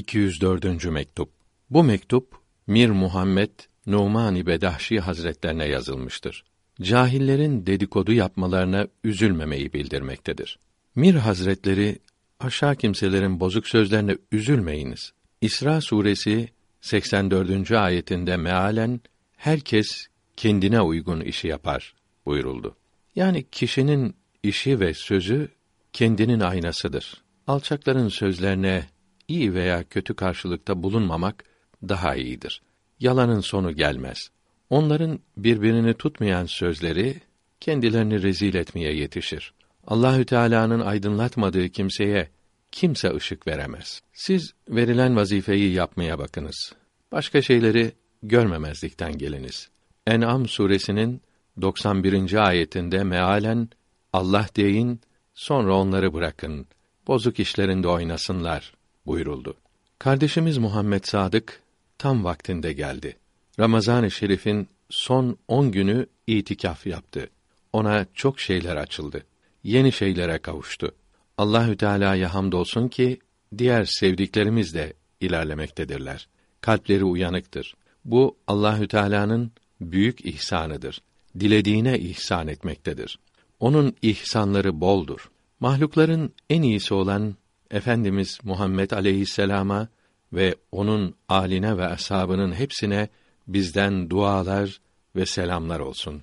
204. mektup. Bu mektup Mir Muhammed Numani Bedahşi Hazretlerine yazılmıştır. Cahillerin dedikodu yapmalarına üzülmemeyi bildirmektedir. Mir Hazretleri aşağı kimselerin bozuk sözlerine üzülmeyiniz. İsra suresi 84. ayetinde mealen herkes kendine uygun işi yapar buyuruldu. Yani kişinin işi ve sözü kendinin aynasıdır. Alçakların sözlerine iyi veya kötü karşılıkta bulunmamak daha iyidir. Yalanın sonu gelmez. Onların birbirini tutmayan sözleri kendilerini rezil etmeye yetişir. Allahü Teala'nın aydınlatmadığı kimseye kimse ışık veremez. Siz verilen vazifeyi yapmaya bakınız. Başka şeyleri görmemezlikten geliniz. En'am suresinin 91. ayetinde mealen Allah deyin, sonra onları bırakın. Bozuk işlerinde oynasınlar buyuruldu. Kardeşimiz Muhammed Sadık tam vaktinde geldi. Ramazan-ı Şerif'in son on günü itikaf yaptı. Ona çok şeyler açıldı. Yeni şeylere kavuştu. Allahü Teala'ya hamdolsun ki diğer sevdiklerimiz de ilerlemektedirler. Kalpleri uyanıktır. Bu Allahü Teala'nın büyük ihsanıdır. Dilediğine ihsan etmektedir. Onun ihsanları boldur. Mahlukların en iyisi olan Efendimiz Muhammed aleyhisselama ve onun aline ve ashabının hepsine bizden dualar ve selamlar olsun.''